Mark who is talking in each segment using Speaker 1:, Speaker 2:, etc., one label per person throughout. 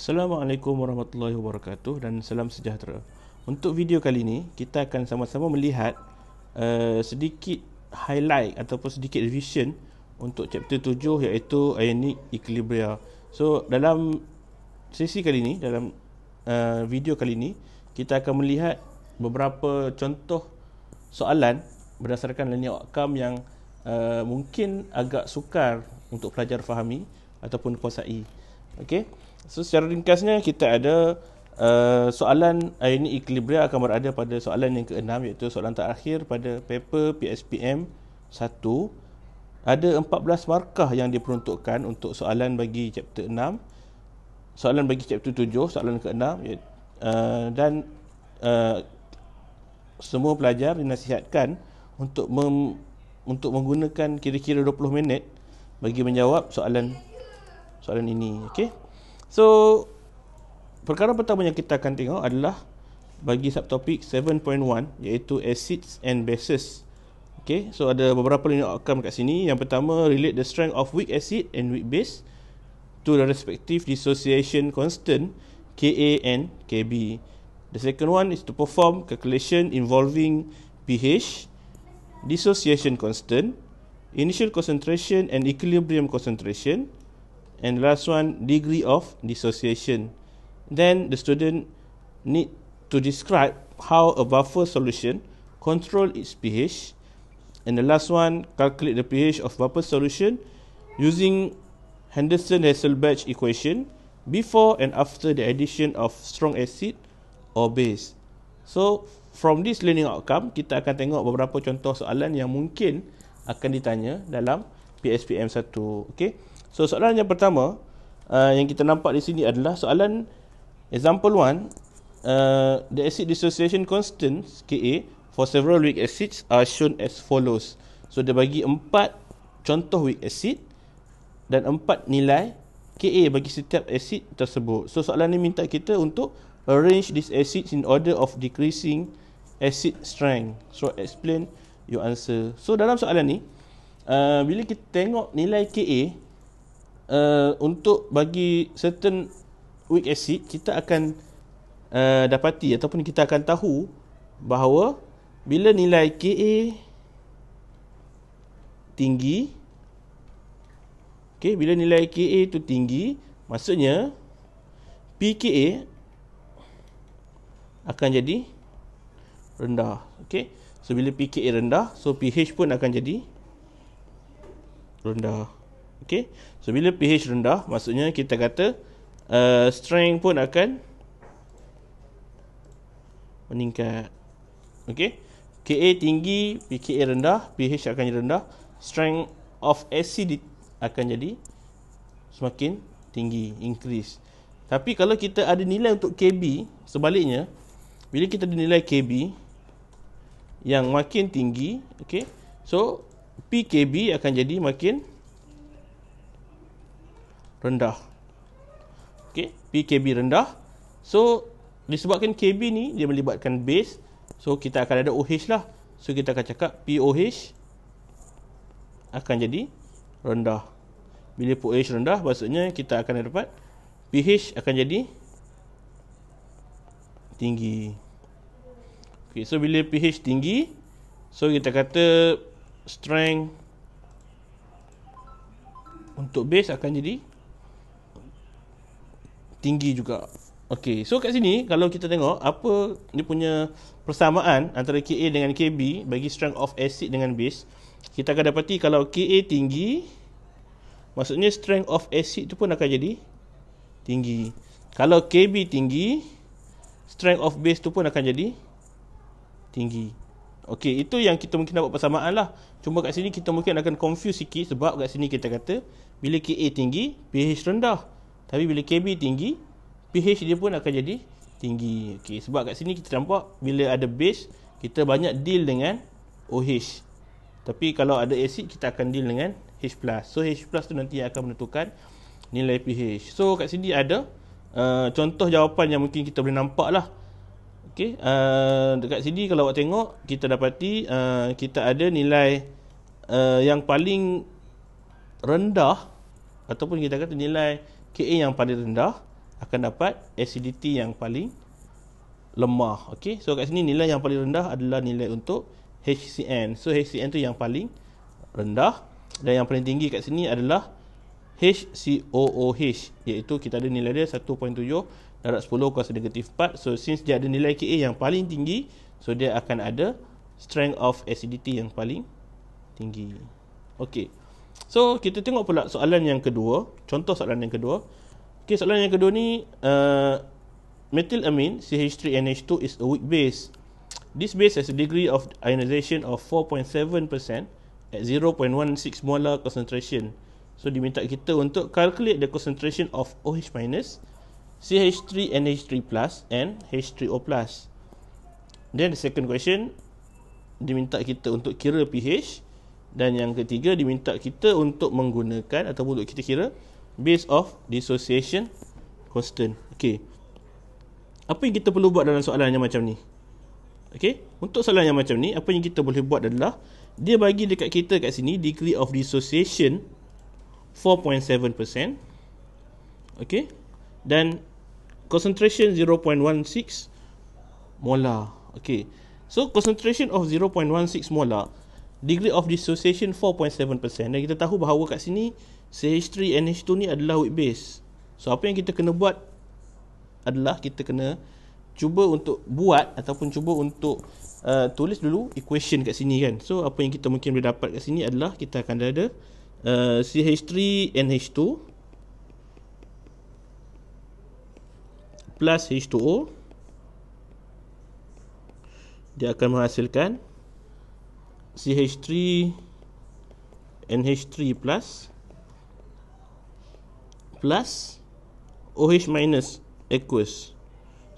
Speaker 1: Assalamualaikum warahmatullahi wabarakatuh dan salam sejahtera. Untuk video kali ini, kita akan sama-sama melihat uh, sedikit highlight ataupun sedikit revision untuk chapter 7 iaitu ionic equilibria. So, dalam sesi kali ini, dalam uh, video kali ini, kita akan melihat beberapa contoh soalan berdasarkan linear outcome yang uh, mungkin agak sukar untuk pelajar fahami ataupun kuasai. Okey. So secara ringkasnya kita ada uh, soalan uh, ini equilibria akan berada pada soalan yang keenam iaitu soalan terakhir pada paper PSPM 1 ada 14 markah yang diperuntukkan untuk soalan bagi chapter 6 soalan bagi chapter 7 soalan keenam uh, dan uh, semua pelajar dinasihatkan untuk mem, untuk menggunakan kira-kira 20 minit bagi menjawab soalan soalan ini okey So perkara pertama yang kita akan tengok adalah bagi subtopik 7.1 iaitu acids and bases. Okay, so ada beberapa linear outcome kat sini. Yang pertama relate the strength of weak acid and weak base to the respective dissociation constant Ka and Kb. The second one is to perform calculation involving pH, dissociation constant, initial concentration and equilibrium concentration and the last one degree of dissociation. Then the student need to describe how a buffer solution control its pH, and the last one calculate the pH of buffer solution using Henderson-Hasselbalch equation before and after the addition of strong acid or base. So from this learning outcome, kita akan tengok beberapa contoh soalan yang mungkin akan ditanya dalam PSPM 1. Okay. So soalan yang pertama uh, yang kita nampak di sini adalah soalan example 1 uh, the acid dissociation constants KA for several weak acids are shown as follows. So dia bagi empat contoh weak acid dan empat nilai KA bagi setiap acid tersebut. So soalan ni minta kita untuk arrange these acids in order of decreasing acid strength. So explain your answer. So dalam soalan ni uh, bila kita tengok nilai KA uh, untuk bagi certain weak acid kita akan uh, dapati ataupun kita akan tahu bahawa bila nilai Ka tinggi okey bila nilai Ka itu tinggi maksudnya pKa akan jadi rendah okey so bila pKa rendah so pH pun akan jadi rendah okey So bila pH rendah maksudnya kita kata uh, strength pun akan meningkat. okay? KA tinggi, pKa rendah, pH akan jadi rendah, strength of acid akan jadi semakin tinggi, increase. Tapi kalau kita ada nilai untuk KB, sebaliknya bila kita ada nilai KB yang makin tinggi, okay? So pKb akan jadi makin rendah. Okey, PKB rendah. So disebabkan KB ni dia melibatkan base, so kita akan ada OH lah. So kita akan cakap POH akan jadi rendah. Bila POH rendah, maksudnya kita akan dapat pH akan jadi tinggi. Okey, so bila pH tinggi, so kita kata strength untuk base akan jadi tinggi juga. Okey, so kat sini kalau kita tengok apa dia punya persamaan antara KA dengan KB bagi strength of acid dengan base, kita akan dapati kalau KA tinggi, maksudnya strength of acid tu pun akan jadi tinggi. Kalau KB tinggi, strength of base tu pun akan jadi tinggi. Okey, itu yang kita mungkin dapat persamaan lah. Cuma kat sini kita mungkin akan confuse sikit sebab kat sini kita kata bila KA tinggi, pH rendah. Tapi bila KB tinggi, pH dia pun akan jadi tinggi. Okey, sebab kat sini kita nampak bila ada base, kita banyak deal dengan OH. Tapi kalau ada asid kita akan deal dengan H+. So H+ tu nanti yang akan menentukan nilai pH. So kat sini ada uh, contoh jawapan yang mungkin kita boleh nampak lah. Okey, uh, dekat sini kalau awak tengok, kita dapati uh, kita ada nilai uh, yang paling rendah ataupun kita kata nilai KA yang paling rendah akan dapat acidity yang paling lemah. Okey. So kat sini nilai yang paling rendah adalah nilai untuk HCN. So HCN tu yang paling rendah dan yang paling tinggi kat sini adalah HCOOH iaitu kita ada nilai dia 1.7 darab 10 kuasa negatif 4. So since dia ada nilai KA yang paling tinggi, so dia akan ada strength of acidity yang paling tinggi. Okey. So kita tengok pula soalan yang kedua Contoh soalan yang kedua okay, Soalan yang kedua ni uh, Methyl amine CH3NH2 is a weak base This base has a degree of ionization of 4.7% At 0.16 molar concentration So diminta kita untuk calculate the concentration of OH- CH3NH3+, and H3O+. Then the second question, diminta kita untuk kira pH dan yang ketiga diminta kita untuk menggunakan ataupun untuk kita kira base of dissociation constant. Okey. Apa yang kita perlu buat dalam soalan yang macam ni? Okey, untuk soalan yang macam ni apa yang kita boleh buat adalah dia bagi dekat kita kat sini degree of dissociation 4.7%. Okey. Dan concentration 0.16 molar. Okey. So concentration of 0.16 molar degree of dissociation 4.7% dan kita tahu bahawa kat sini CH3 NH2 ni adalah weak base. So apa yang kita kena buat adalah kita kena cuba untuk buat ataupun cuba untuk uh, tulis dulu equation kat sini kan. So apa yang kita mungkin boleh dapat kat sini adalah kita akan ada uh, CH3 NH2 plus H2O dia akan menghasilkan CH3 NH3 plus plus OH minus aqueous.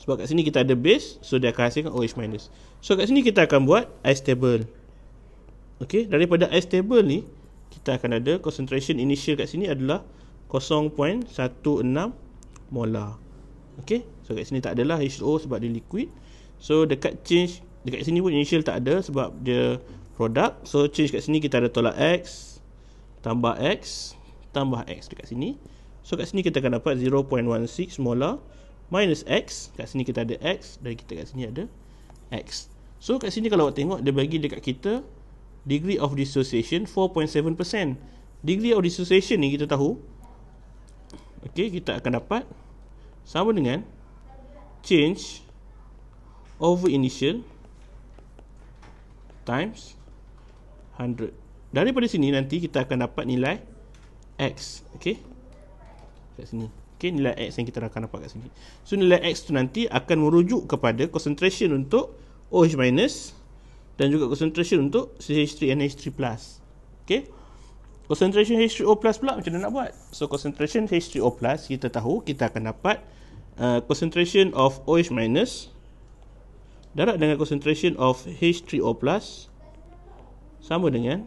Speaker 1: Sebab kat sini kita ada base, so dia akan hasilkan OH minus. So kat sini kita akan buat ice stable. Okey, daripada ice stable ni kita akan ada concentration initial kat sini adalah 0.16 molar. Okey, so kat sini tak adalah H2O sebab dia liquid. So dekat change dekat sini pun initial tak ada sebab dia product so change kat sini kita ada tolak x tambah x tambah x dekat sini so kat sini kita akan dapat 0.16 smaller minus x kat sini kita ada x dan kita kat sini ada x so kat sini kalau awak tengok dia bagi dekat kita degree of dissociation 4.7% degree of dissociation ni kita tahu ok kita akan dapat sama dengan change over initial times 100. Daripada sini nanti kita akan dapat nilai X. Okay. Kat sini. Okay, nilai X yang kita akan dapat kat sini. So, nilai X tu nanti akan merujuk kepada concentration untuk OH- dan juga concentration untuk CH3 NH3+. Okay. Concentration H3O plus pula macam mana nak buat? So, concentration H3O plus kita tahu kita akan dapat uh, concentration of OH- darab dengan concentration of H3O plus sama dengan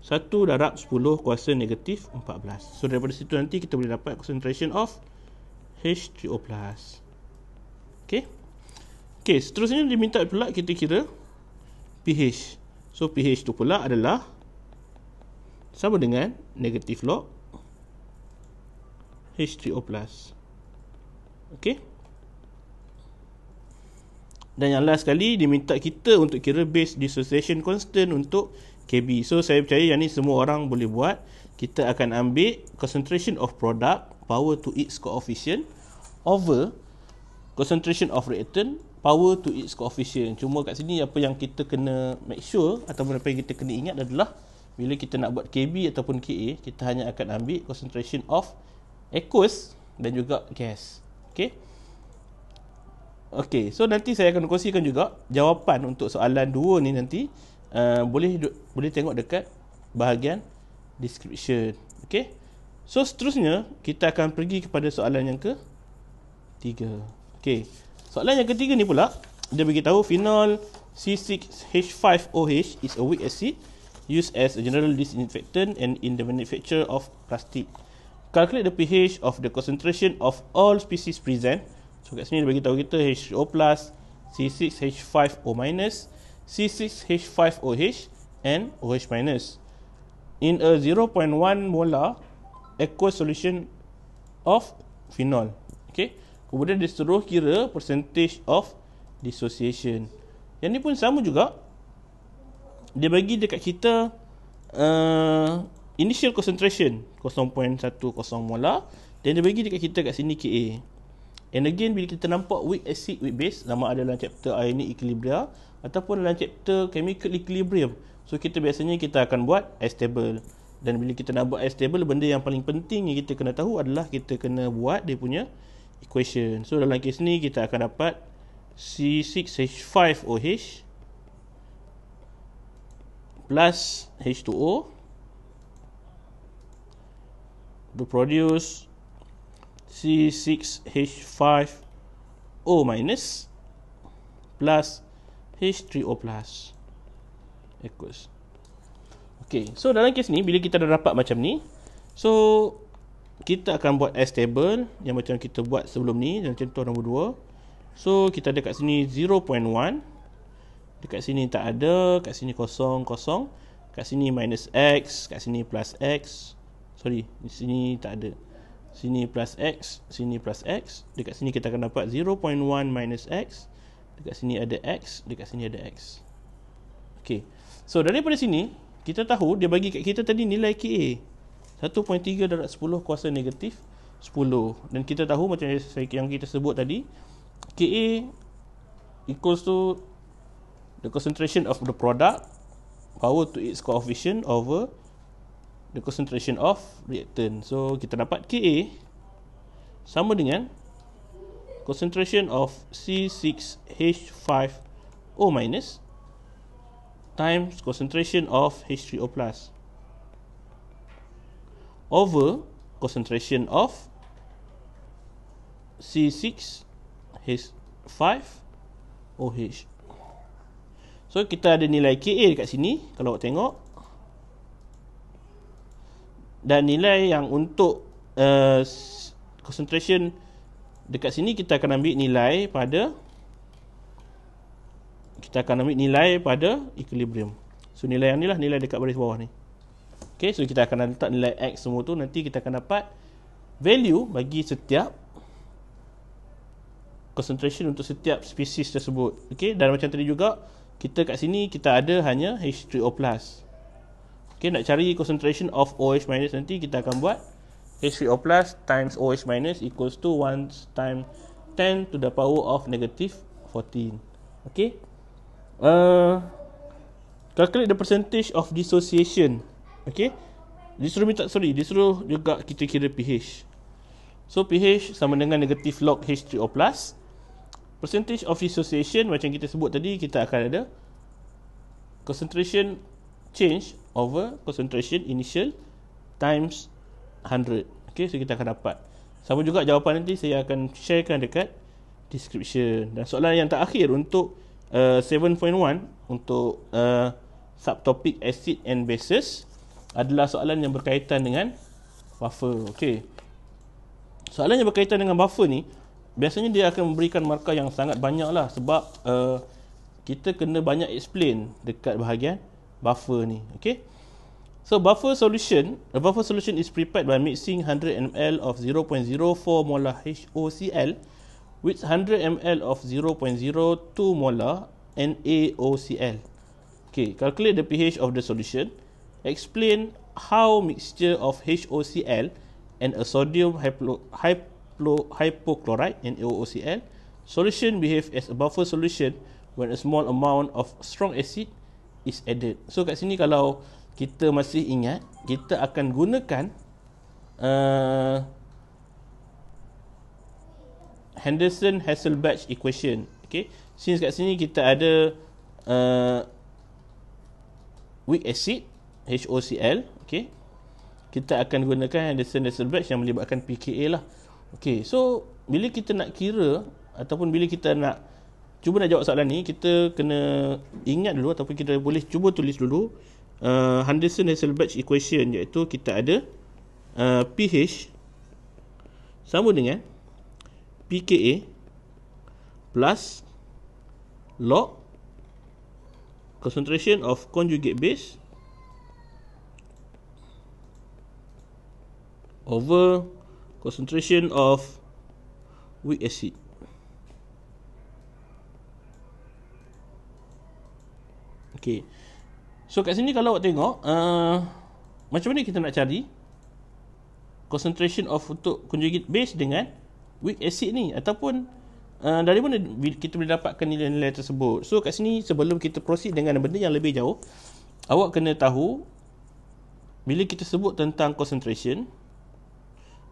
Speaker 1: 1 darab 10 kuasa negatif 14. So daripada situ nanti kita boleh dapat concentration of H3O+. Okay. Okay, seterusnya diminta pula kita kira pH. So pH tu pula adalah sama dengan negatif log H3O+. Okay dan yang last sekali diminta kita untuk kira base dissociation constant untuk KB. So saya percaya yang ni semua orang boleh buat. Kita akan ambil concentration of product power to its coefficient over concentration of reactant power to its coefficient. Cuma kat sini apa yang kita kena make sure ataupun apa yang kita kena ingat adalah bila kita nak buat KB ataupun KA, kita hanya akan ambil concentration of aqueous dan juga gas. Okay. Okey, so nanti saya akan kongsikan juga jawapan untuk soalan dua ni nanti. Uh, boleh boleh tengok dekat bahagian description. Okey. So seterusnya kita akan pergi kepada soalan yang ke tiga. Okey. Soalan yang ketiga ni pula dia bagi tahu phenol C6H5OH is a weak acid used as a general disinfectant and in the manufacture of plastic. Calculate the pH of the concentration of all species present So kat sini dia bagi tahu kita H HO plus, C6H5O minus, C6H5OH and OH minus. In a 0.1 molar aqueous solution of phenol. Okay. Kemudian dia suruh kira percentage of dissociation. Yang ni pun sama juga. Dia bagi dekat kita uh, initial concentration 0.10 molar. Dan dia bagi dekat kita kat sini KA. And again, bila kita nampak weak acid, weak base, nama ada dalam chapter ionic equilibria ataupun dalam chapter chemical equilibrium. So, kita biasanya kita akan buat s Dan bila kita nak buat s benda yang paling penting yang kita kena tahu adalah kita kena buat dia punya equation. So, dalam kes ni kita akan dapat C6H5OH plus H2O to produce C6H5O minus plus H3O plus equals. Okay, so dalam kes ni, bila kita dah dapat macam ni, so kita akan buat S table yang macam kita buat sebelum ni, dalam contoh nombor 2. So, kita ada kat sini 0.1. Dekat sini tak ada, kat sini kosong, kosong. Kat sini minus X, kat sini plus X. Sorry, di sini tak ada sini plus x, sini plus x, dekat sini kita akan dapat 0.1 minus x, dekat sini ada x, dekat sini ada x. Okey. So daripada sini kita tahu dia bagi kat kita tadi nilai KA 1.3 darab 10 kuasa negatif 10 dan kita tahu macam yang kita sebut tadi KA equals to the concentration of the product power to its coefficient over the concentration of reactant. So kita dapat Ka sama dengan concentration of C6H5O- times concentration of H3O+ over concentration of C6H5OH. So kita ada nilai Ka dekat sini kalau awak tengok dan nilai yang untuk uh, concentration dekat sini kita akan ambil nilai pada kita akan ambil nilai pada equilibrium. So nilai yang lah nilai dekat baris bawah ni. Okey, so kita akan letak nilai x semua tu nanti kita akan dapat value bagi setiap concentration untuk setiap species tersebut. Okey, dan macam tadi juga kita kat sini kita ada hanya H3O+. Okay, nak cari concentration of OH minus nanti kita akan buat H3O plus times OH minus equals to 1 times 10 to the power of negative 14. Okay. Uh, calculate the percentage of dissociation. Okay. Dia suruh minta, sorry, dia juga kita kira pH. So, pH sama dengan negatif log H3O plus. Percentage of dissociation macam kita sebut tadi, kita akan ada concentration change over concentration initial times 100. Okay, so kita akan dapat. Sama juga jawapan nanti saya akan sharekan dekat description. Dan soalan yang terakhir untuk uh, 7.1 untuk uh, subtopic acid and bases adalah soalan yang berkaitan dengan buffer. Okay. Soalan yang berkaitan dengan buffer ni biasanya dia akan memberikan markah yang sangat banyak lah sebab uh, kita kena banyak explain dekat bahagian buffer ni okay so buffer solution a buffer solution is prepared by mixing 100 ml of 0.04 molar HOCl with 100 ml of 0.02 molar NaOCl okay calculate the pH of the solution explain how mixture of HOCl and a sodium hypo, hypo, hypochlorite NaOCl solution behave as a buffer solution when a small amount of strong acid is added. So kat sini kalau kita masih ingat, kita akan gunakan uh, Henderson Hasselbalch equation. Okay. Since kat sini kita ada uh, weak acid HOCl, okay. Kita akan gunakan Henderson Hasselbalch yang melibatkan pKa lah. Okay. So bila kita nak kira ataupun bila kita nak cuba nak jawab soalan ni kita kena ingat dulu ataupun kita boleh cuba tulis dulu uh, Henderson Hasselbalch equation iaitu kita ada uh, pH sama dengan pKa plus log concentration of conjugate base over concentration of weak acid Okay, So kat sini kalau awak tengok uh, macam mana kita nak cari concentration of untuk conjugate base dengan weak acid ni ataupun uh, dari mana kita boleh dapatkan nilai-nilai tersebut. So kat sini sebelum kita proceed dengan benda yang lebih jauh, awak kena tahu bila kita sebut tentang concentration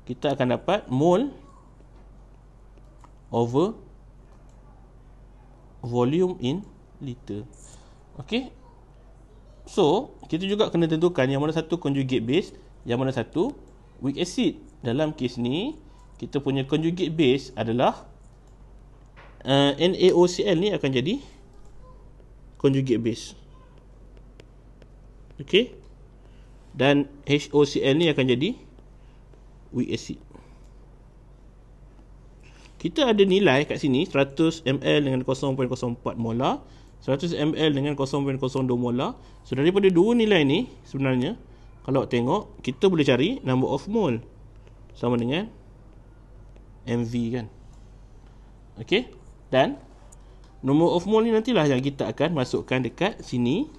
Speaker 1: kita akan dapat mole over volume in liter. Okey, So, kita juga kena tentukan yang mana satu conjugate base, yang mana satu weak acid. Dalam kes ni, kita punya conjugate base adalah uh, eh, NaOCl ni akan jadi conjugate base. okey? Dan HOCl ni akan jadi weak acid. Kita ada nilai kat sini 100 ml dengan 0.04 molar 100ml dengan 0.02 molar So daripada dua nilai ni sebenarnya Kalau tengok kita boleh cari number of mole Sama dengan MV kan Okay dan Number of mole ni nantilah yang kita akan masukkan dekat sini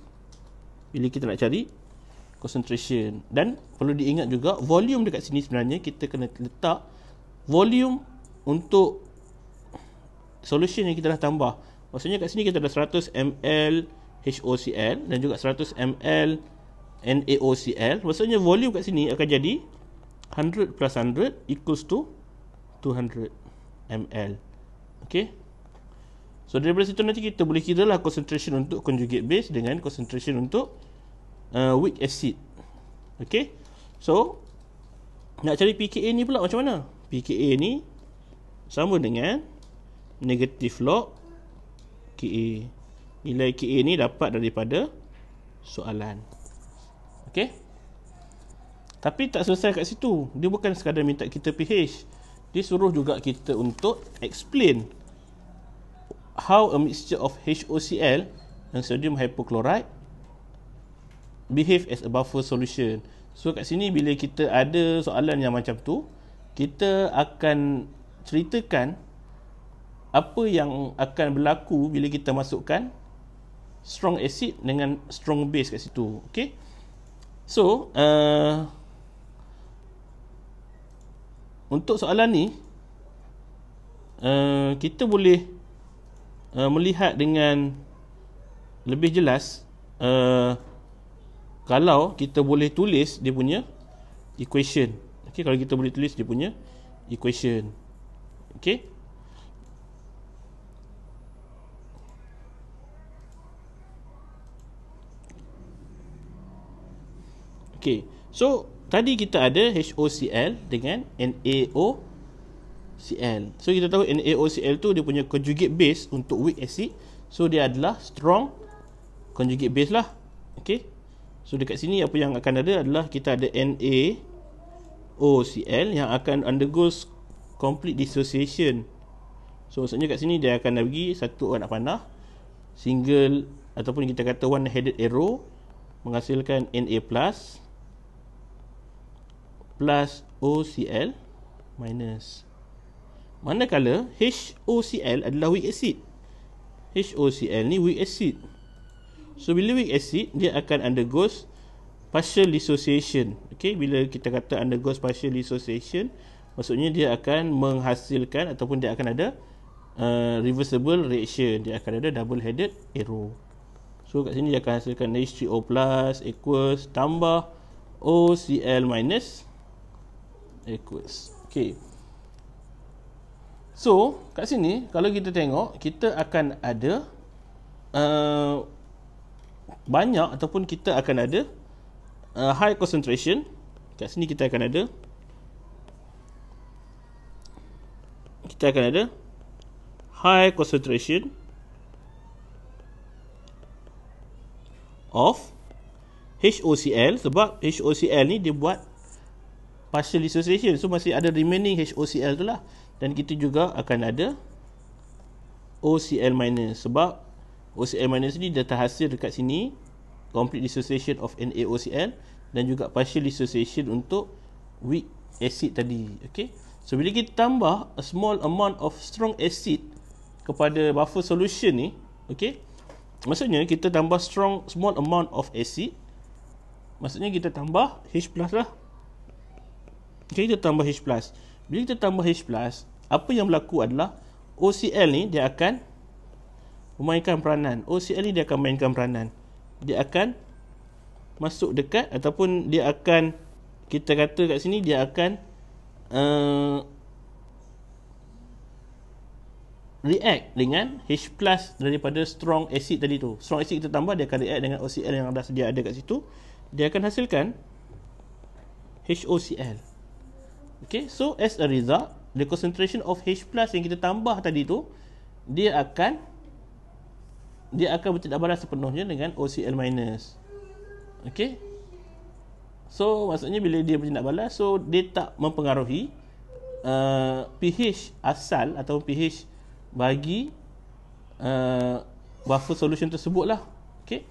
Speaker 1: Bila kita nak cari Concentration Dan perlu diingat juga volume dekat sini sebenarnya kita kena letak Volume untuk Solution yang kita dah tambah Maksudnya kat sini kita ada 100 ml HOCl dan juga 100 ml NaOCl. Maksudnya volume kat sini akan jadi 100 plus 100 equals to 200 ml. Okay. So daripada situ nanti kita boleh kira lah concentration untuk conjugate base dengan concentration untuk uh, weak acid. Okay. So nak cari pKa ni pula macam mana? pKa ni sama dengan negative log KA. Nilai KA ni dapat daripada soalan. Okey. Tapi tak selesai kat situ. Dia bukan sekadar minta kita PH. Dia suruh juga kita untuk explain how a mixture of HOCl dan sodium hypochlorite behave as a buffer solution. So kat sini bila kita ada soalan yang macam tu, kita akan ceritakan apa yang akan berlaku bila kita masukkan strong acid dengan strong base kat situ okey so uh, untuk soalan ni uh, kita boleh uh, melihat dengan lebih jelas uh, kalau kita boleh tulis dia punya equation okey kalau kita boleh tulis dia punya equation okey Okay, so tadi kita ada HOCl dengan NaOCl. So kita tahu NaOCl tu dia punya conjugate base untuk weak acid. So dia adalah strong conjugate base lah. Okay, so dekat sini apa yang akan ada adalah kita ada NaOCl yang akan undergo complete dissociation. So maksudnya kat sini dia akan pergi satu anak panah single ataupun kita kata one headed arrow menghasilkan Na plus plus OCl minus manakala HOCl adalah weak acid HOCl ni weak acid so bila weak acid dia akan undergo partial dissociation okay, bila kita kata undergo partial dissociation maksudnya dia akan menghasilkan ataupun dia akan ada uh, reversible reaction dia akan ada double headed arrow so kat sini dia akan hasilkan H3O plus equals tambah OCl minus request. Okay. So, kat sini kalau kita tengok, kita akan ada uh, banyak ataupun kita akan ada uh, high concentration. Kat sini kita akan ada kita akan ada high concentration of HOCl sebab HOCl ni dia buat partial dissociation so masih ada remaining HOCl tu lah dan kita juga akan ada OCl- sebab OCl- ni dah terhasil dekat sini complete dissociation of NaOCl dan juga partial dissociation untuk weak acid tadi okay. so bila kita tambah a small amount of strong acid kepada buffer solution ni okay, maksudnya kita tambah strong small amount of acid maksudnya kita tambah H plus lah jadi kita tambah H+. Bila kita tambah H+, apa yang berlaku adalah OCl ni dia akan memainkan peranan. OCl ni dia akan memainkan peranan. Dia akan masuk dekat ataupun dia akan kita kata kat sini dia akan uh, react dengan H+ daripada strong acid tadi tu. Strong acid kita tambah dia akan react dengan OCl yang dah sedia ada kat situ. Dia akan hasilkan HOCl. Okay, so as a result, the concentration of H plus yang kita tambah tadi tu, dia akan dia akan bertindak balas sepenuhnya dengan OCl minus. Okay. So, maksudnya bila dia bertindak balas, so dia tak mempengaruhi uh, pH asal atau pH bagi uh, buffer solution tersebut lah. Okay.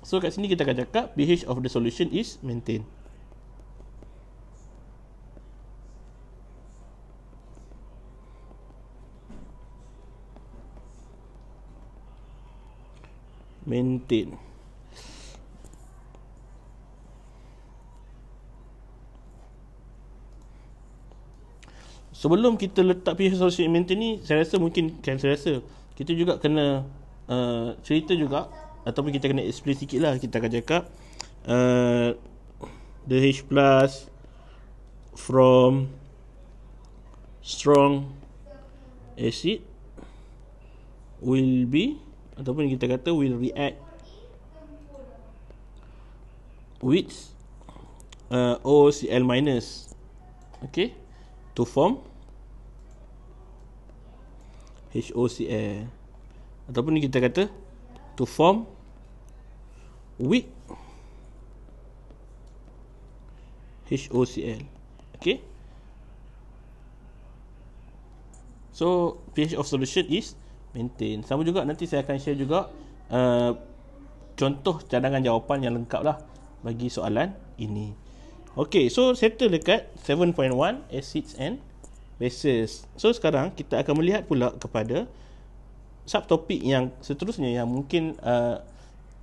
Speaker 1: So, kat sini kita akan cakap pH of the solution is maintained. maintain sebelum kita letak pH sosial maintain ni saya rasa mungkin kan saya rasa kita juga kena uh, cerita juga ataupun kita kena explain sikit lah kita akan cakap uh, the H plus from strong acid will be ataupun kita kata will react with uh, OCl minus okay to form HOCl ataupun kita kata to form weak HOCl okay so pH of solution is 2.5 maintain sama juga nanti saya akan share juga uh, contoh cadangan jawapan yang lengkap lah bagi soalan ini Okay, so settle dekat 7.1 acids and bases. So sekarang kita akan melihat pula kepada subtopik yang seterusnya yang mungkin uh,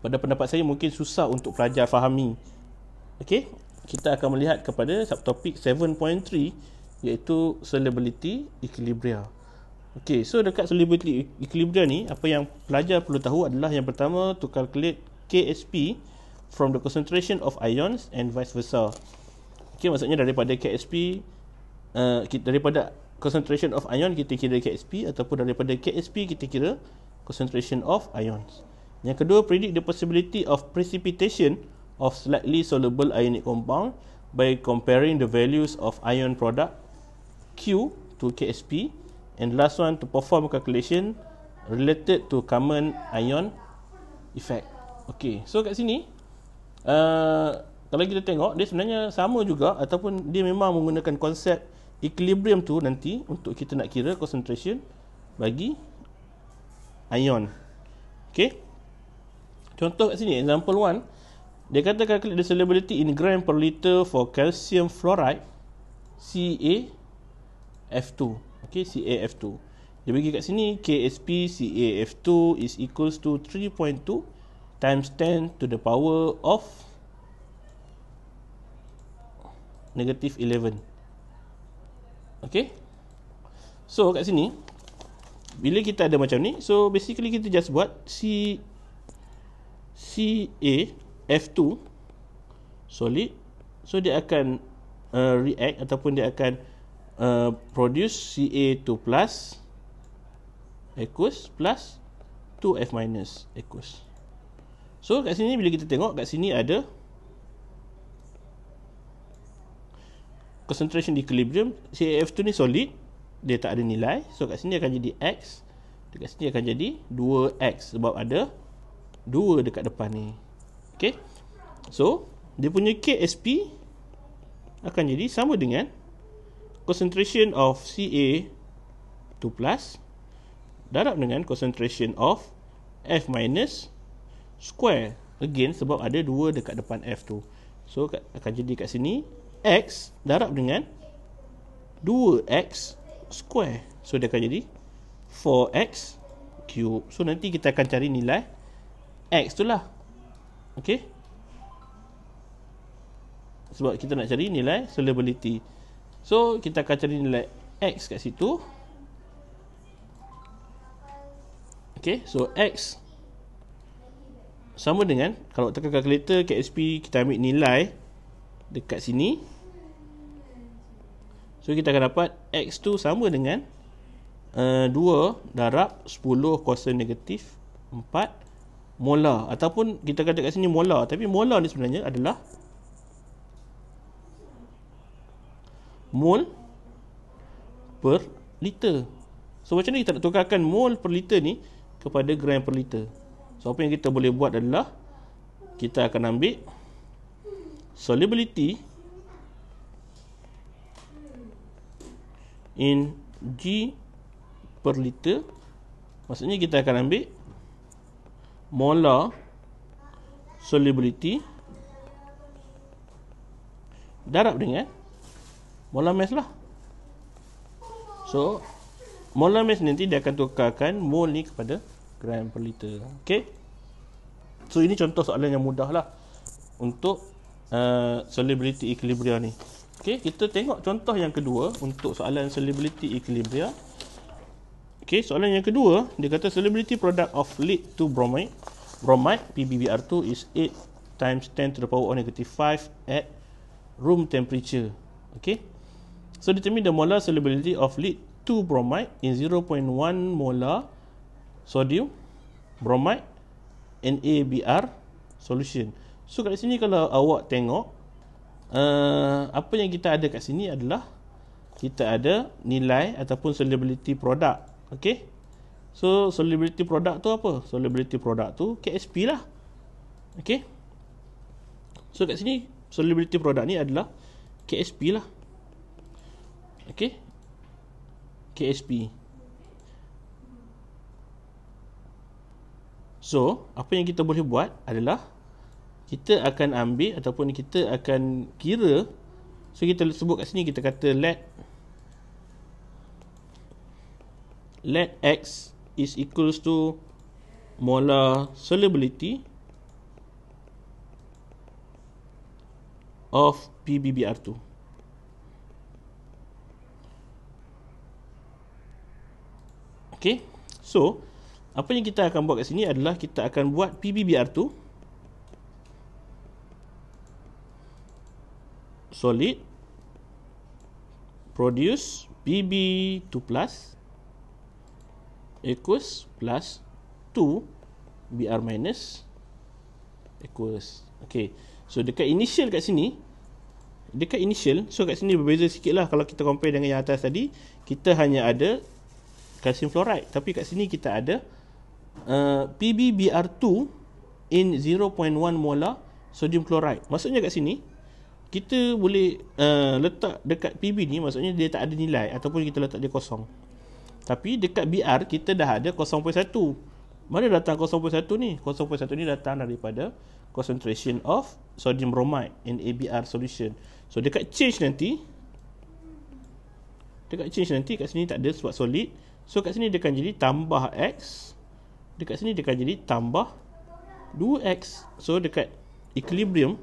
Speaker 1: pada pendapat saya mungkin susah untuk pelajar fahami. Okay, kita akan melihat kepada subtopik 7.3 iaitu solubility equilibrium. Okay, so dekat solubility equilibrium ni, apa yang pelajar perlu tahu adalah yang pertama to calculate KSP from the concentration of ions and vice versa. Okay, maksudnya daripada KSP, uh, daripada concentration of ion kita kira KSP ataupun daripada KSP kita kira concentration of ions. Yang kedua, predict the possibility of precipitation of slightly soluble ionic compound by comparing the values of ion product Q to KSP And last one to perform calculation related to common ion effect. Okay, so kat sini uh, kalau kita tengok dia sebenarnya sama juga ataupun dia memang menggunakan konsep equilibrium tu nanti untuk kita nak kira concentration bagi ion. Okay. Contoh kat sini example one, dia kata calculate the solubility in gram per liter for calcium fluoride CaF2. Okay, caf 2 Dia bagi kat sini KSP CAF2 is equals to 3.2 times 10 to the power of negative 11. Okay. So kat sini bila kita ada macam ni, so basically kita just buat C CAF2 solid so dia akan uh, react ataupun dia akan uh, produce Ca2 plus aqueous plus 2F minus aqueous. So kat sini bila kita tengok kat sini ada concentration di equilibrium CaF2 ni solid dia tak ada nilai so kat sini akan jadi X dekat sini akan jadi 2X sebab ada 2 dekat depan ni ok so dia punya KSP akan jadi sama dengan 2 concentration of Ca 2 plus darab dengan concentration of F minus square. Again sebab ada dua dekat depan F tu. So akan jadi kat sini X darab dengan 2X square. So dia akan jadi 4X cube. So nanti kita akan cari nilai X tu lah. Okay. Sebab kita nak cari nilai solubility. So kita akan cari nilai X kat situ Okay so X Sama dengan Kalau tekan kalkulator KSP kita ambil nilai Dekat sini So kita akan dapat X tu sama dengan uh, eh, 2 darab 10 kuasa negatif 4 molar ataupun kita kata kat sini molar tapi molar ni sebenarnya adalah mol per liter. So macam mana kita nak tukarkan mol per liter ni kepada gram per liter? So apa yang kita boleh buat adalah kita akan ambil solubility in g per liter maksudnya kita akan ambil molar solubility darab dengan Mola mes lah So Mola mes nanti dia akan tukarkan mol ni kepada gram per liter Okay So ini contoh soalan yang mudah lah Untuk uh, solubility equilibria ni Okay kita tengok contoh yang kedua Untuk soalan solubility equilibria Okay soalan yang kedua Dia kata solubility product of lead to bromide Bromide PBBR2 is 8 times 10 to the power of negative 5 at room temperature Okay So determine the molar solubility of lead 2 bromide in 0.1 molar sodium bromide NaBr solution. So kat sini kalau awak tengok uh, apa yang kita ada kat sini adalah kita ada nilai ataupun solubility product. Okay. So solubility product tu apa? Solubility product tu KSP lah. Okay. So kat sini solubility product ni adalah KSP lah. Okay KSP So apa yang kita boleh buat adalah Kita akan ambil ataupun kita akan kira So kita sebut kat sini kita kata let Let X is equals to Molar solubility Of PBBR2 Okay. So, apa yang kita akan buat kat sini adalah kita akan buat PBBR 2 solid produce BB2 equals plus 2 BR minus equals. Okay. So, dekat initial kat sini dekat initial, so kat sini berbeza sikit lah kalau kita compare dengan yang atas tadi kita hanya ada calcium fluoride tapi kat sini kita ada uh, PbBr2 in 0.1 molar sodium chloride maksudnya kat sini kita boleh uh, letak dekat Pb ni maksudnya dia tak ada nilai ataupun kita letak dia kosong tapi dekat Br kita dah ada 0.1 mana datang 0.1 ni 0.1 ni datang daripada concentration of sodium bromide in Abr solution so dekat change nanti dekat change nanti kat sini tak ada sebab solid So kat sini dia akan jadi tambah X Dekat sini dia akan jadi tambah 2X So dekat equilibrium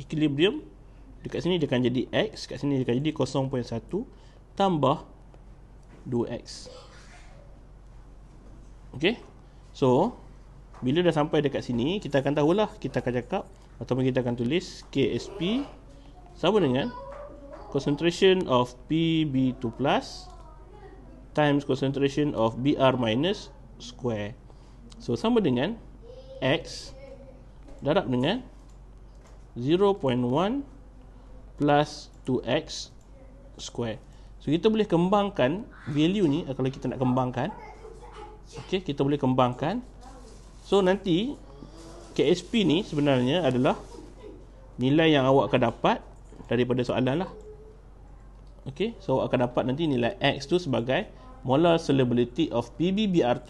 Speaker 1: Equilibrium Dekat sini dia akan jadi X Kat sini dia akan jadi 0.1 Tambah 2X Okay So Bila dah sampai dekat sini Kita akan tahulah Kita akan cakap atau kita akan tulis KSP Sama dengan Concentration of PB2 Plus times concentration of Br minus square. So sama dengan X darab dengan 0.1 plus 2X square. So kita boleh kembangkan value ni eh, kalau kita nak kembangkan. Okay, kita boleh kembangkan. So nanti KSP ni sebenarnya adalah nilai yang awak akan dapat daripada soalan lah. Okay, so awak akan dapat nanti nilai X tu sebagai 0.1 molar solubility of PbBr2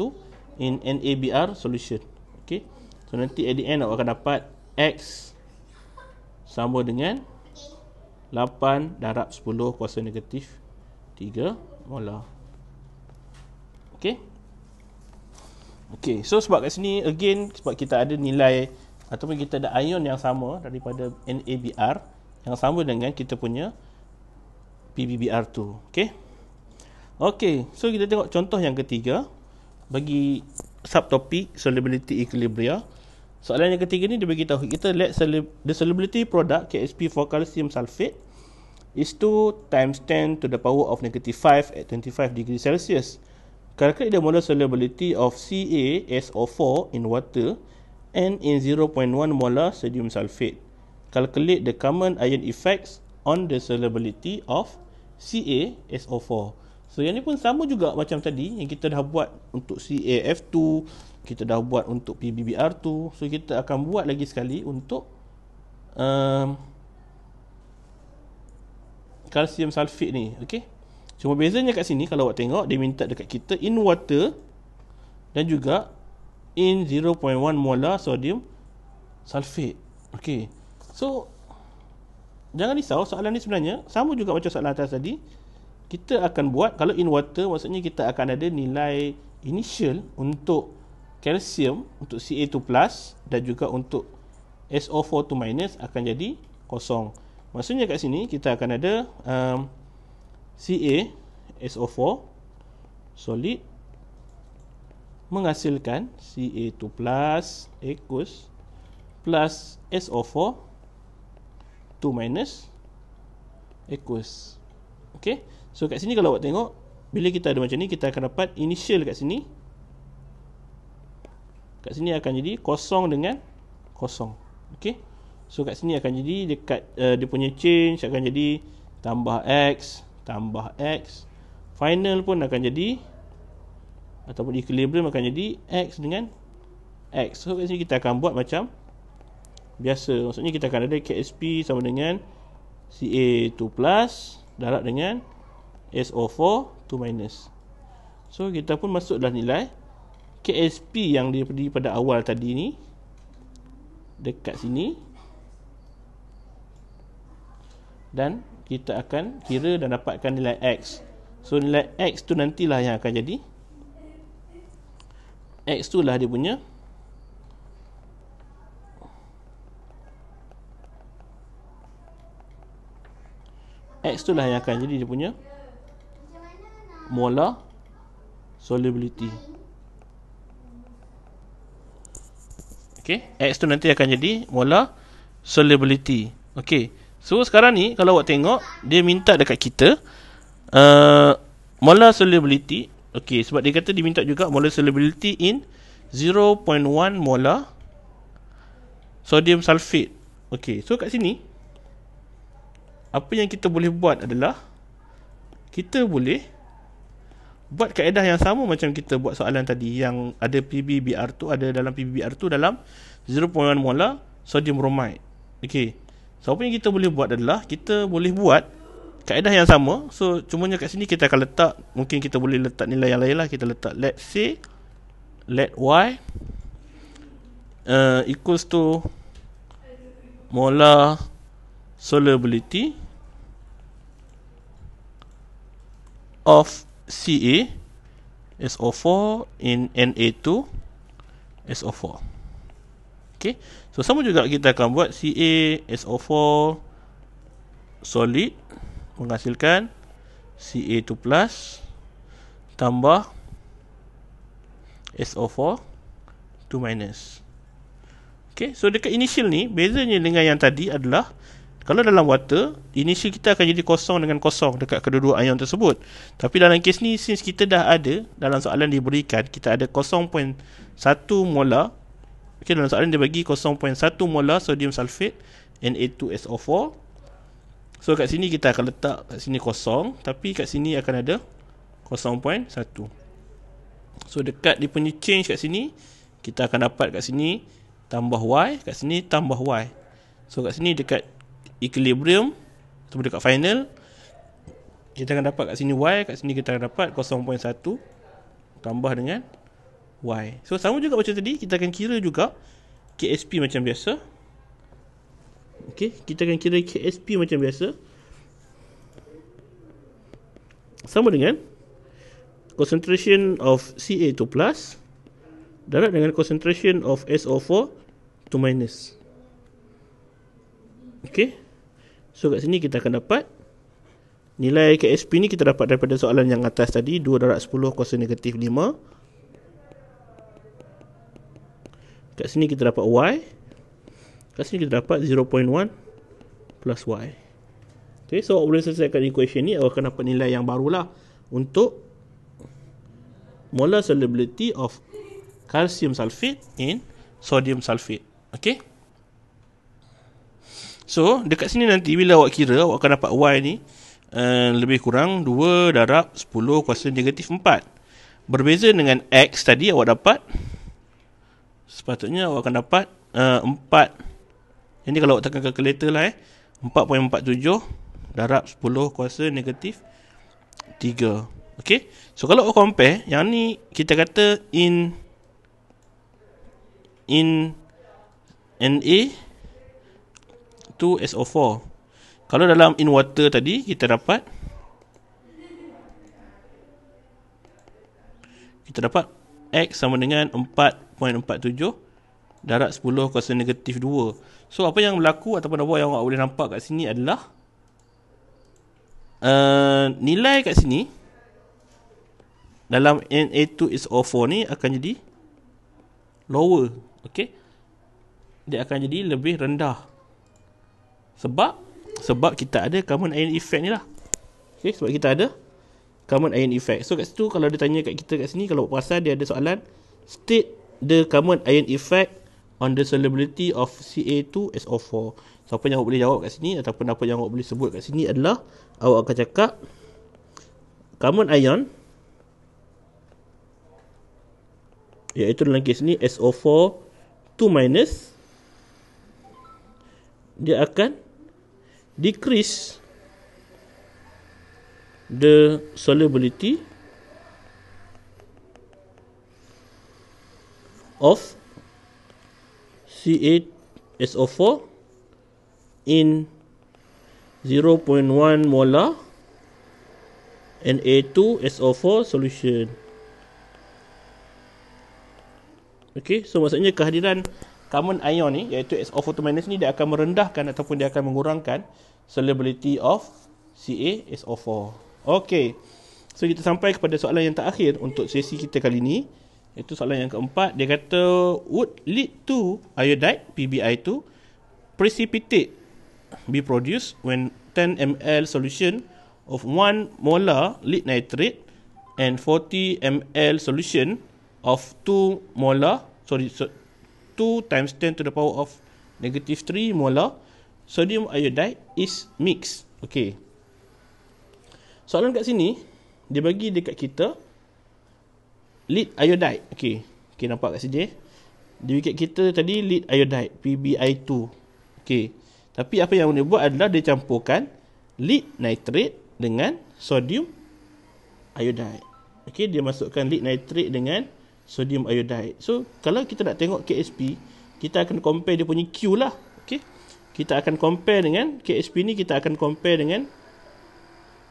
Speaker 1: in NaBr solution. Okay. So nanti at the end awak akan dapat X sama dengan 8 darab 10 kuasa negatif 3 molar. Okay. Okay. So sebab kat sini again sebab kita ada nilai ataupun kita ada ion yang sama daripada NaBr yang sama dengan kita punya PbBr2. Okay. Okey, so kita tengok contoh yang ketiga bagi subtopik solubility equilibria. Soalan yang ketiga ni dia bagi tahu kita let the solubility product KSP for calcium sulfate is 2 times 10 to the power of negative 5 at 25 degree Celsius. Calculate the molar solubility of CaSO4 in water and in 0.1 molar sodium sulfate. Calculate the common ion effects on the solubility of CaSO4. So yang ni pun sama juga macam tadi yang kita dah buat untuk CAF2, kita dah buat untuk PBBR2. So kita akan buat lagi sekali untuk um, kalsium sulfate ni. Okay. Cuma bezanya kat sini kalau awak tengok dia minta dekat kita in water dan juga in 0.1 molar sodium sulfate. Okay. So jangan risau soalan ni sebenarnya sama juga macam soalan atas tadi kita akan buat kalau in water maksudnya kita akan ada nilai initial untuk kalsium untuk Ca2+ plus, dan juga untuk SO4 to minus akan jadi kosong. Maksudnya kat sini kita akan ada um, Ca SO4 solid menghasilkan Ca2+ plus, aqueous plus SO4 to minus aqueous. Okey? So kat sini kalau awak tengok bila kita ada macam ni kita akan dapat initial kat sini. Kat sini akan jadi kosong dengan kosong. Okey. So kat sini akan jadi dekat uh, dia punya change akan jadi tambah x tambah x final pun akan jadi ataupun equilibrium akan jadi x dengan x. So kat sini kita akan buat macam biasa. Maksudnya kita akan ada KSP sama dengan CA2+ darab dengan SO4 2 minus So kita pun masuklah nilai KSP yang daripada, pada awal tadi ni Dekat sini Dan kita akan kira dan dapatkan nilai X So nilai X tu nantilah yang akan jadi X tu lah dia punya X tu lah yang akan jadi dia punya Mola Solubility Okay X tu nanti akan jadi Mola Solubility Okay So sekarang ni Kalau awak tengok Dia minta dekat kita uh, Mola solubility Okay Sebab dia kata diminta juga Mola solubility in 0.1 mola Sodium sulfate Okay So kat sini Apa yang kita boleh buat adalah Kita boleh buat kaedah yang sama macam kita buat soalan tadi yang ada PBBR tu ada dalam PBBR tu dalam 0.1 molar sodium bromide okey so apa yang kita boleh buat adalah kita boleh buat kaedah yang sama so cumanya kat sini kita akan letak mungkin kita boleh letak nilai yang lain lah kita letak let c let y uh, equals to molar solubility of 0.1 Ca SO4 in Na2 SO4 Okay So sama juga kita akan buat Ca SO4 Solid Menghasilkan Ca2 plus Tambah SO4 2 minus Okay, so dekat initial ni, bezanya dengan yang tadi adalah kalau dalam water, initial kita akan jadi kosong dengan kosong dekat kedua-dua ion tersebut. Tapi dalam kes ni, since kita dah ada, dalam soalan diberikan, kita ada 0.1 molar. Okay, dalam soalan dia bagi 0.1 molar sodium sulfate Na2SO4. So kat sini kita akan letak kat sini kosong. Tapi kat sini akan ada 0.1. So dekat dia punya change kat sini, kita akan dapat kat sini tambah Y. Kat sini tambah Y. So kat sini dekat equilibrium ataupun dekat final kita akan dapat kat sini y kat sini kita akan dapat 0.1 tambah dengan y so sama juga macam tadi kita akan kira juga KSP macam biasa Okey, kita akan kira KSP macam biasa sama dengan concentration of CA 2 plus dengan concentration of SO4 to minus Okey. So kat sini kita akan dapat Nilai KSP ni kita dapat daripada soalan yang atas tadi 2 darab 10 kuasa negatif 5 Kat sini kita dapat Y Kat sini kita dapat 0.1 plus Y Okay, so awak boleh selesaikan equation ni Awak akan dapat nilai yang barulah Untuk Molar solubility of Calcium sulfate in Sodium sulfate Okay So dekat sini nanti bila awak kira awak akan dapat Y ni uh, lebih kurang 2 darab 10 kuasa negatif 4. Berbeza dengan X tadi awak dapat sepatutnya awak akan dapat uh, eh, 4. Ini kalau awak tekan kalkulator lah eh. 4.47 darab 10 kuasa negatif 3. Okay. So kalau awak compare yang ni kita kata in in NA 2SO4 Kalau dalam in water tadi kita dapat Kita dapat X sama dengan 4.47 Darat 10 kuasa negatif 2 So apa yang berlaku ataupun apa yang awak boleh nampak kat sini adalah uh, Nilai kat sini Dalam Na2SO4 ni akan jadi Lower Okay dia akan jadi lebih rendah sebab sebab kita ada common iron effect ni lah. Okay, sebab kita ada common iron effect. So kat situ kalau dia tanya kat kita kat sini kalau perasan dia ada soalan state the common iron effect on the solubility of Ca2SO4. Siapa yang awak boleh jawab kat sini ataupun apa yang awak boleh sebut kat sini adalah awak akan cakap common iron iaitu dalam kes ni SO4 2 minus dia akan decrease the solubility of C8SO4 in 0.1 molar Na2SO4 solution. Okay, so maksudnya kehadiran carbon ion ni iaitu SO4 minus ni dia akan merendahkan ataupun dia akan mengurangkan solubility of CaSO4. Okey. So kita sampai kepada soalan yang terakhir untuk sesi kita kali ni iaitu soalan yang keempat dia kata would lead to iodide PbI2 precipitate be produced when 10 ml solution of 1 molar lead nitrate and 40 ml solution of 2 molar sorry 2 times 10 to the power of negative 3 molar sodium iodide is mixed. Okay. Soalan kat sini, dia bagi dekat kita lead iodide. Okay. Okay, nampak kat sini. Eh? Dia bagi kita tadi lead iodide, PBI2. Okay. Tapi apa yang dia buat adalah dia campurkan lead nitrate dengan sodium iodide. Okay, dia masukkan lead nitrate dengan sodium iodide. So, kalau kita nak tengok KSP, kita akan compare dia punya Q lah. Okay? Kita akan compare dengan KSP ni, kita akan compare dengan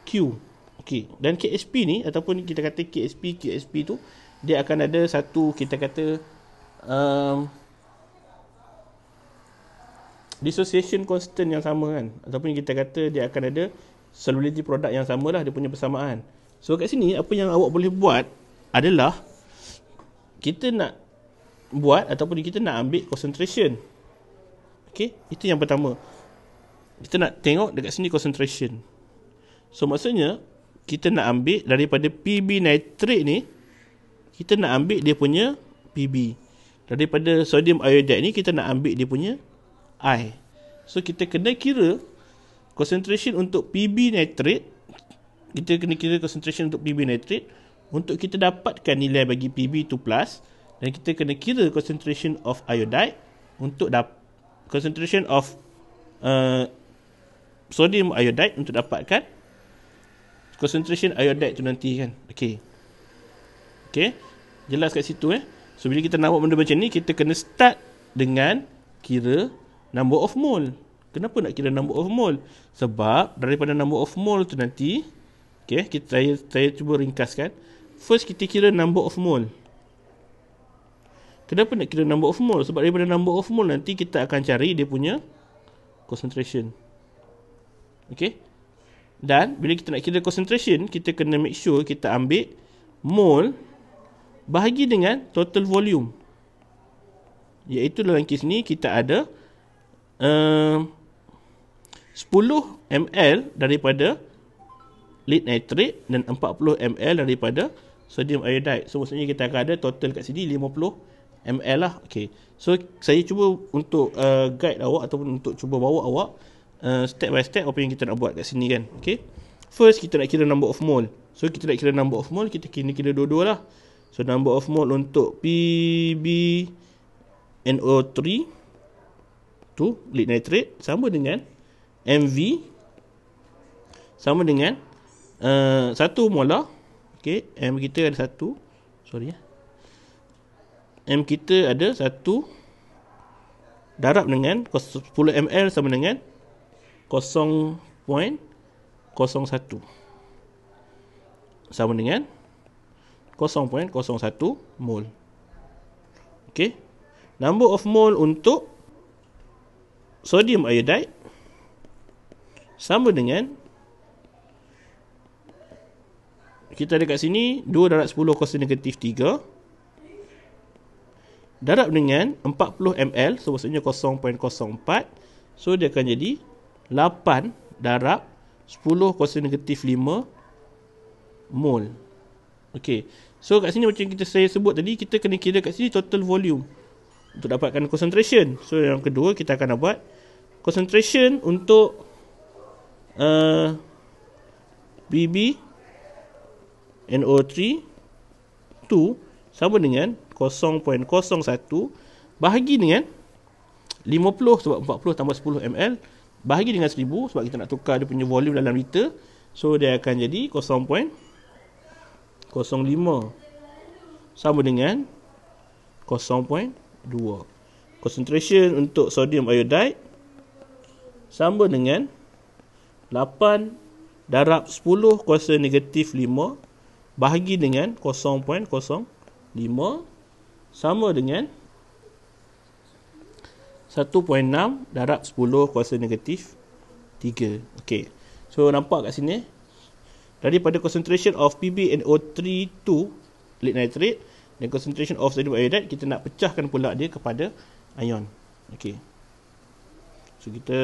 Speaker 1: Q. Okay. Dan KSP ni, ataupun kita kata KSP, KSP tu, dia akan ada satu, kita kata, um, dissociation constant yang sama kan. Ataupun kita kata dia akan ada solubility product yang lah dia punya persamaan. So, kat sini, apa yang awak boleh buat adalah, kita nak buat ataupun kita nak ambil concentration. Okey, itu yang pertama. Kita nak tengok dekat sini concentration. So maksudnya kita nak ambil daripada PB nitrate ni kita nak ambil dia punya PB. Daripada sodium iodide ni kita nak ambil dia punya I. So kita kena kira concentration untuk PB nitrate kita kena kira concentration untuk PB nitrate untuk kita dapatkan nilai bagi PB2+, dan kita kena kira concentration of iodide untuk dap- concentration of uh, sodium iodide untuk dapatkan concentration iodide tu nanti kan. Okay. Okay. Jelas kat situ eh. So, bila kita nak buat benda macam ni, kita kena start dengan kira number of mole. Kenapa nak kira number of mole? Sebab daripada number of mole tu nanti, okay, kita, saya, saya cuba ringkaskan. First kita kira number of mole Kenapa nak kira number of mole? Sebab daripada number of mole nanti kita akan cari dia punya Concentration Okay Dan bila kita nak kira concentration Kita kena make sure kita ambil Mole Bahagi dengan total volume Iaitu dalam kes ni kita ada eh, uh, 10 ml daripada lead nitrate dan 40 ml daripada sodium iodide. So maksudnya kita akan ada total kat sini 50 ml lah. Okay. So saya cuba untuk uh, guide awak ataupun untuk cuba bawa awak uh, step by step apa yang kita nak buat kat sini kan. Okay. First kita nak kira number of mole. So kita nak kira number of mole kita kini kira dua-dua lah. So number of mole untuk PbNO3 tu lead nitrate sama dengan Mv sama dengan uh, satu molar sikit M kita ada satu Sorry ya. M kita ada satu Darab dengan 10 ml sama dengan 0.01 Sama dengan 0.01 mol Ok Number of mole untuk Sodium iodide Sama dengan 0.01 kita ada kat sini 2 darab 10 cos negatif 3 darab dengan 40 ml so maksudnya 0.04 so dia akan jadi 8 darab 10 cos negatif 5 mol ok so kat sini macam kita saya sebut tadi kita kena kira kat sini total volume untuk dapatkan concentration so yang kedua kita akan dapat concentration untuk uh, BB NO3 2 sama dengan 0.01 bahagi dengan 50 sebab 40 tambah 10 ml bahagi dengan 1000 sebab kita nak tukar dia punya volume dalam liter so dia akan jadi 0.05 sama dengan 0.2 concentration untuk sodium iodide sama dengan 8 darab 10 kuasa negatif bahagi dengan 0.05 sama dengan 1.6 darab 10 kuasa negatif 3. Okey. So nampak kat sini daripada concentration of Pb and O3 lead nitrate dan concentration of sodium iodide kita nak pecahkan pula dia kepada ion. Okey. So kita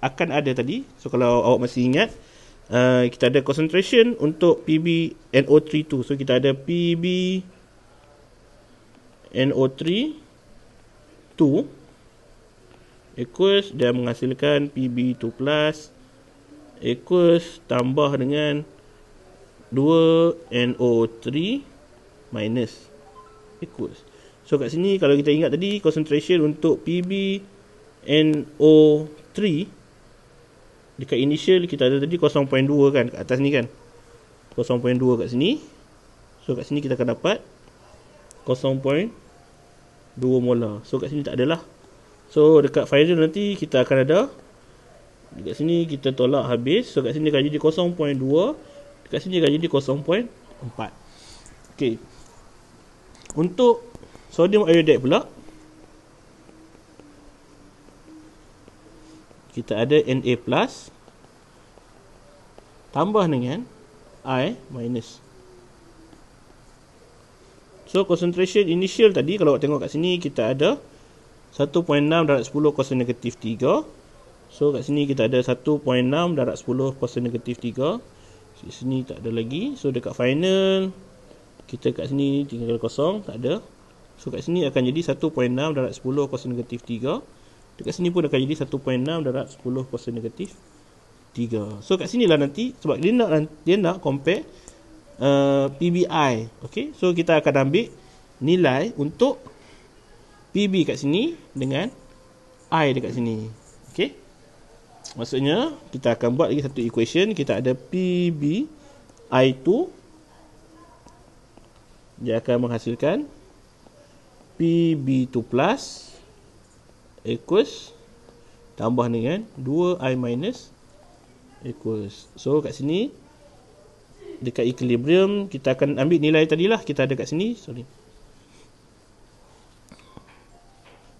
Speaker 1: akan ada tadi. So kalau awak masih ingat 0.05 uh, kita ada concentration untuk PB NO3 tu. So kita ada PB NO3 tu equals dia menghasilkan PB2 equals tambah dengan 2 NO3 minus equals. So kat sini kalau kita ingat tadi concentration untuk PB NO3 dekat initial kita ada tadi 0.2 kan kat atas ni kan 0.2 kat sini so kat sini kita akan dapat 0.2 molar so kat sini tak adalah so dekat final nanti kita akan ada dekat sini kita tolak habis so kat sini akan jadi 0.2 dekat sini akan jadi 0.4 Okay, untuk sodium iodide pula kita ada Na plus tambah dengan I minus. So, concentration initial tadi kalau awak tengok kat sini kita ada 1.6 darat 10 kuasa negatif 3. So, kat sini kita ada 1.6 darat 10 kuasa negatif 3. Di sini tak ada lagi. So, dekat final kita kat sini tinggal kosong, tak ada. So, kat sini akan jadi 1.6 darat 10 kuasa negatif 3. Dekat sini pun akan jadi 1.6 darab 10 kuasa negatif 3. So kat sini lah nanti sebab dia nak dia nak compare uh, PBI. Okay. So kita akan ambil nilai untuk PB kat sini dengan I dekat sini. Okay. Maksudnya kita akan buat lagi satu equation. Kita ada PB I2 dia akan menghasilkan PB2 plus equals tambah dengan 2i minus equals. So kat sini dekat equilibrium kita akan ambil nilai tadi lah kita ada kat sini sorry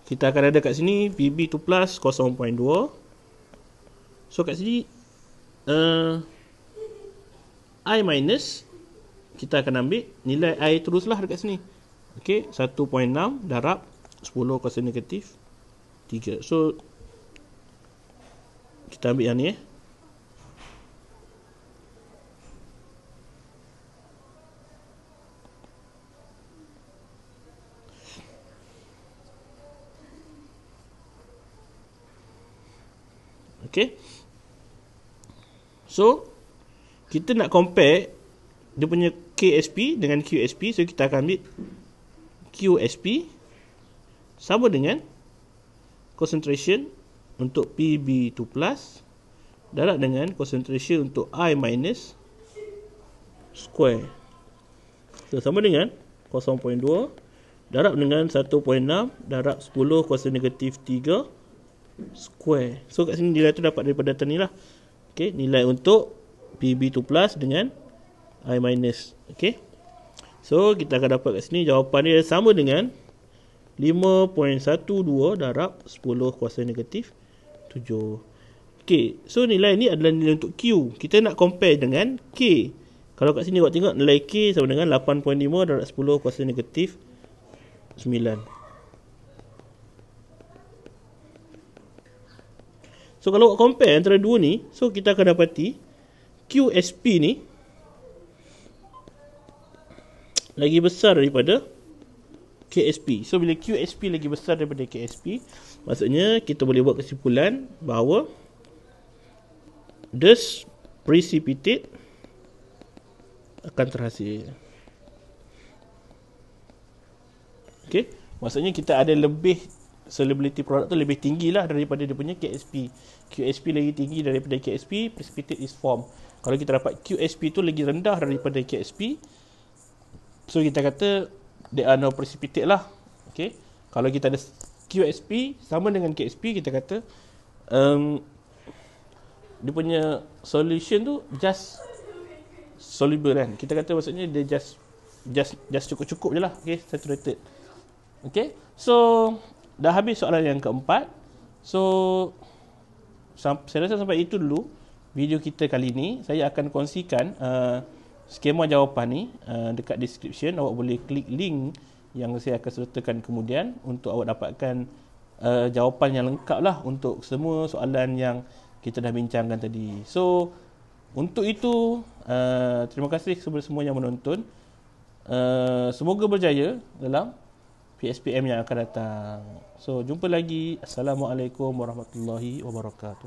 Speaker 1: kita akan ada kat sini pb2 plus 0.2 so kat sini uh, i minus kita akan ambil nilai i teruslah dekat sini okey 1.6 darab 10 kuasa negatif 0.2 tiga. So kita ambil yang ni. Eh. Okay. So kita nak compare dia punya KSP dengan QSP. So kita akan ambil QSP sama dengan 0.5 concentration untuk PB2+ darab dengan concentration untuk I- minus square. So sama dengan 0.2 darab dengan 1.6 darab 10 kuasa negatif 3 square. So kat sini nilai tu dapat daripada data ni lah. Okay, nilai untuk PB2 dengan I minus. Okay. So kita akan dapat kat sini jawapan dia sama dengan 0.2 5.12 darab 10 kuasa negatif 7. Okey, so nilai ni adalah nilai untuk Q. Kita nak compare dengan K. Kalau kat sini awak tengok nilai K sama dengan 8.5 darab 10 kuasa negatif 9. So kalau awak compare antara dua ni, so kita akan dapati QSP ni lagi besar daripada KSP. So bila QSP lagi besar daripada KSP, maksudnya kita boleh buat kesimpulan bahawa this precipitate akan terhasil. Okay, maksudnya kita ada lebih solubility produk tu lebih tinggi lah daripada dia punya KSP. QSP lagi tinggi daripada KSP, precipitate is formed. Kalau kita dapat QSP tu lagi rendah daripada KSP, so kita kata there are ah, no precipitate lah okay kalau kita ada QSP sama dengan KSP kita kata um, dia punya solution tu just soluble kan kita kata maksudnya dia just just just cukup-cukup je lah okay saturated okay so dah habis soalan yang keempat so saya rasa sampai itu dulu video kita kali ni saya akan kongsikan uh, skema jawapan ni uh, dekat description awak boleh klik link yang saya akan sertakan kemudian untuk awak dapatkan uh, jawapan yang lengkap lah untuk semua soalan yang kita dah bincangkan tadi. So untuk itu uh, terima kasih kepada semua yang menonton. Uh, semoga berjaya dalam PSPM yang akan datang. So jumpa lagi. Assalamualaikum warahmatullahi wabarakatuh.